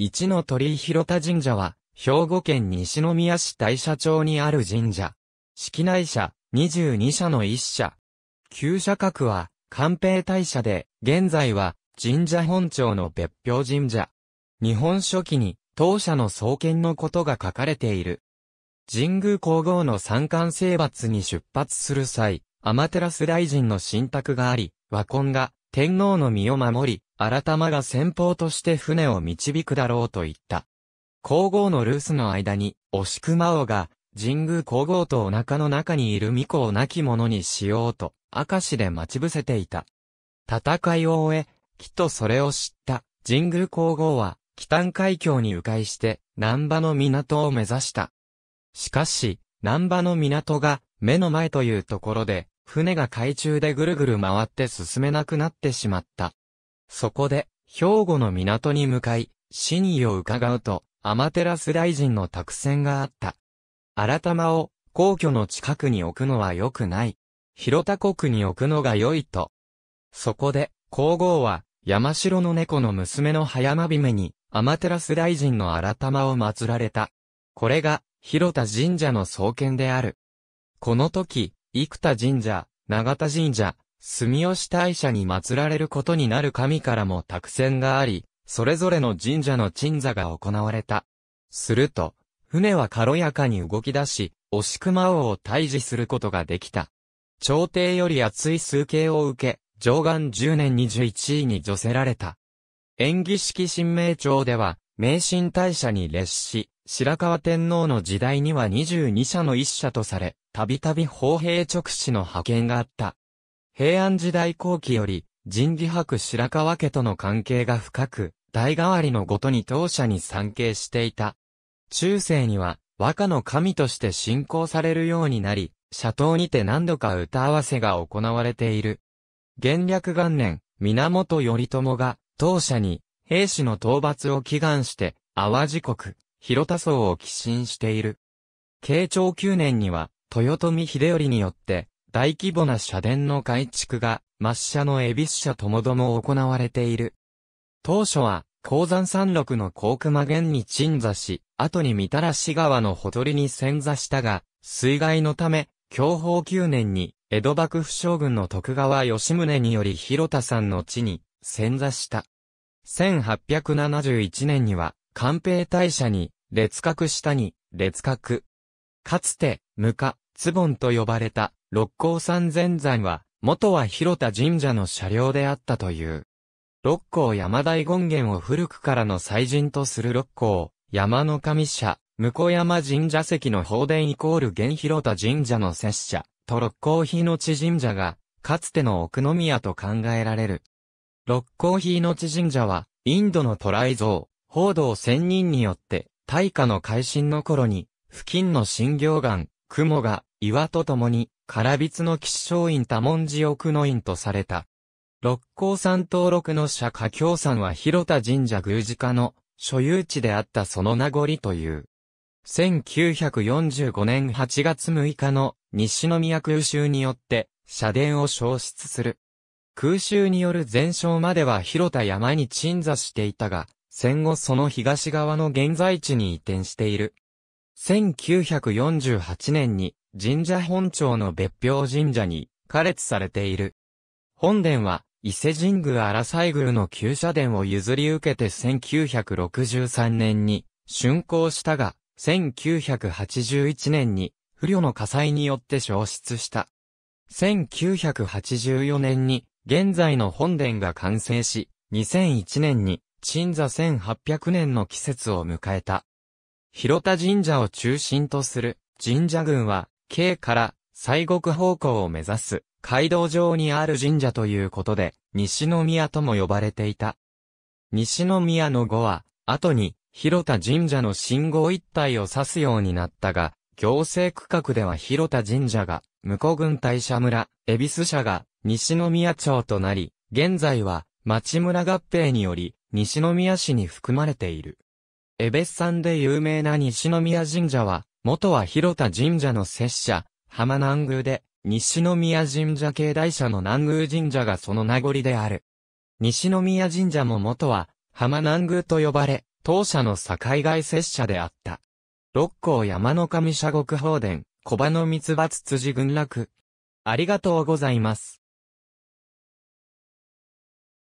一の鳥居広田神社は、兵庫県西宮市大社町にある神社。式内社、22社の1社。旧社格は、官兵大社で、現在は、神社本庁の別表神社。日本書期に、当社の創建のことが書かれている。神宮皇后の三冠征伐に出発する際、天照大臣の信託があり、和魂が天皇の身を守り、新まが先方として船を導くだろうと言った。皇后のルースの間に、惜しく魔王が、神宮皇后とお腹の中にいる巫女を亡き者にしようと、明石で待ち伏せていた。戦いを終え、きっとそれを知った、神宮皇后は、北ん海峡に迂回して、南波の港を目指した。しかし、南波の港が、目の前というところで、船が海中でぐるぐる回って進めなくなってしまった。そこで、兵庫の港に向かい、真意を伺うと、天照大臣の託戦があった。新玉を皇居の近くに置くのは良くない。広田国に置くのが良いと。そこで、皇后は、山城の猫の娘の早間姫に、天照大臣の新玉を祀られた。これが、広田神社の創建である。この時、生田神社、長田神社、住吉大社に祀られることになる神からも託船があり、それぞれの神社の鎮座が行われた。すると、船は軽やかに動き出し、押し熊王を退治することができた。朝廷より厚い数形を受け、上岸10年21位に除せられた。演技式神明朝では、明神大社に列し、白川天皇の時代には22社の一社とされ、たびたび砲兵直使の派遣があった。平安時代後期より、神義博白川家との関係が深く、代替わりのごとに当社に参詣していた。中世には、和歌の神として信仰されるようになり、斜塔にて何度か歌合わせが行われている。元略元年、源頼朝が、当社に、兵士の討伐を祈願して、淡路国、広田荘を寄進している。慶長9年には、豊臣秀頼によって、大規模な社殿の改築が、抹社の恵比寿社ともども行われている。当初は、鉱山山麓の高熊原に鎮座し、後にみたらし川のほとりに潜座したが、水害のため、享保9年に、江戸幕府将軍の徳川吉宗により広田さんの地に、潜座した。1871年には、官兵大社に、列閣下に、列閣。かつて、無家、ツボンと呼ばれた、六甲山前山は、元は広田神社の車両であったという。六甲山大権現を古くからの祭神とする六甲、山の神社、向山神社席の宝殿イコール現広田神社の摂社、と六甲日の地神社が、かつての奥宮と考えられる。六甲日の地神社は、インドの渡来像、報道仙人によって、大化の改新の頃に、付近の新行岩、雲が、岩と共に、唐筆の吉祥院多文字奥の院とされた。六甲山登録の社家教山は広田神社宮司家の所有地であったその名残という。1945年8月6日の西宮空襲によって社殿を消失する。空襲による全焼までは広田山に鎮座していたが、戦後その東側の現在地に移転している。1948年に神社本庁の別表神社に、加列されている。本殿は、伊勢神宮荒西宮の旧社殿を譲り受けて1963年に、竣工したが、1981年に、不慮の火災によって消失した。1984年に、現在の本殿が完成し、2001年に、鎮座1800年の季節を迎えた。広田神社を中心とする神社群は、京から西国方向を目指す街道上にある神社ということで、西宮とも呼ばれていた。西宮の語は、後に広田神社の信号一体を指すようになったが、行政区画では広田神社が、向郡大社村、恵比寿社が、西宮町となり、現在は、町村合併により、西宮市に含まれている。エベス山で有名な西宮神社は、元は広田神社の拙者、浜南宮で、西宮神社境内社の南宮神社がその名残である。西宮神社も元は、浜南宮と呼ばれ、当社の境外拙者であった。六甲山の神社国宝殿、小場の三つ辻群落。ありがとうございます。